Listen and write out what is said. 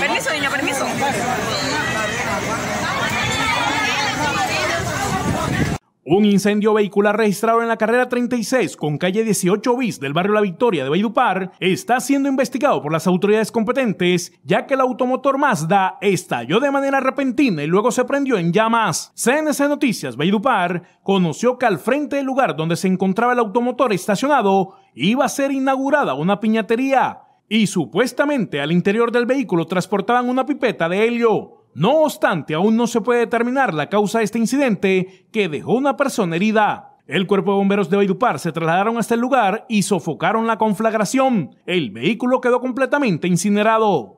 Permiso, permiso. Un incendio vehicular registrado en la carrera 36 con calle 18 bis del barrio La Victoria de Beidupar está siendo investigado por las autoridades competentes, ya que el automotor Mazda estalló de manera repentina y luego se prendió en llamas. CNC Noticias Valledupar conoció que al frente del lugar donde se encontraba el automotor estacionado iba a ser inaugurada una piñatería y supuestamente al interior del vehículo transportaban una pipeta de helio. No obstante, aún no se puede determinar la causa de este incidente que dejó una persona herida. El cuerpo de bomberos de Baidupar se trasladaron hasta el lugar y sofocaron la conflagración. El vehículo quedó completamente incinerado.